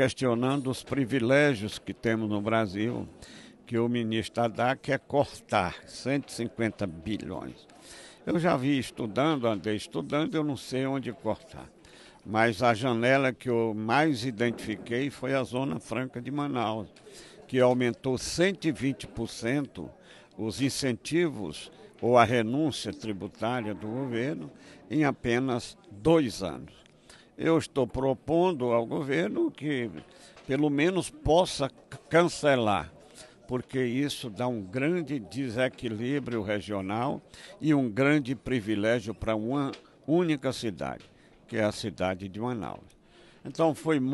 questionando os privilégios que temos no Brasil, que o ministro que é cortar 150 bilhões. Eu já vi estudando, andei estudando, eu não sei onde cortar. Mas a janela que eu mais identifiquei foi a Zona Franca de Manaus, que aumentou 120% os incentivos ou a renúncia tributária do governo em apenas dois anos. Eu estou propondo ao governo que pelo menos possa cancelar, porque isso dá um grande desequilíbrio regional e um grande privilégio para uma única cidade, que é a cidade de Manaus. Então foi muito